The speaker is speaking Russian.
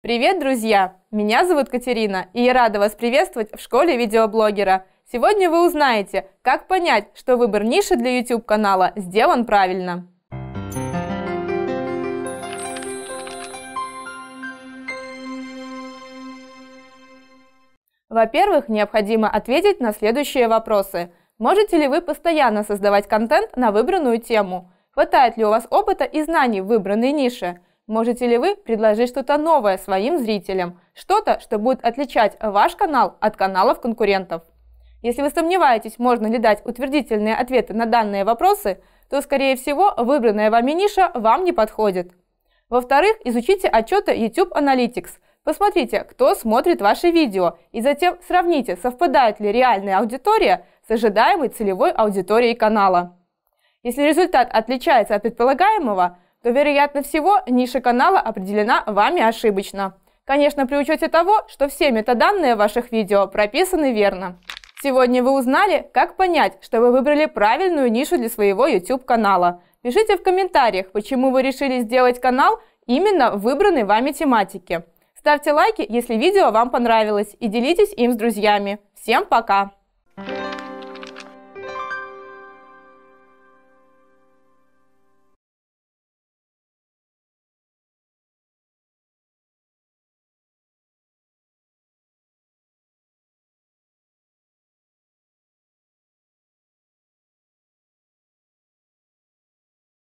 Привет, друзья! Меня зовут Катерина, и я рада вас приветствовать в школе видеоблогера. Сегодня вы узнаете, как понять, что выбор ниши для YouTube-канала сделан правильно. Во-первых, необходимо ответить на следующие вопросы. Можете ли вы постоянно создавать контент на выбранную тему? Хватает ли у вас опыта и знаний в выбранной нише? Можете ли вы предложить что-то новое своим зрителям, что-то, что будет отличать ваш канал от каналов конкурентов? Если вы сомневаетесь, можно ли дать утвердительные ответы на данные вопросы, то, скорее всего, выбранная вами ниша вам не подходит. Во-вторых, изучите отчеты YouTube Analytics. Посмотрите, кто смотрит ваши видео, и затем сравните, совпадает ли реальная аудитория с ожидаемой целевой аудиторией канала. Если результат отличается от предполагаемого, то, вероятно всего, ниша канала определена вами ошибочно. Конечно, при учете того, что все метаданные ваших видео прописаны верно. Сегодня вы узнали, как понять, что вы выбрали правильную нишу для своего YouTube-канала. Пишите в комментариях, почему вы решили сделать канал именно в выбранной вами тематике. Ставьте лайки, если видео вам понравилось, и делитесь им с друзьями. Всем пока!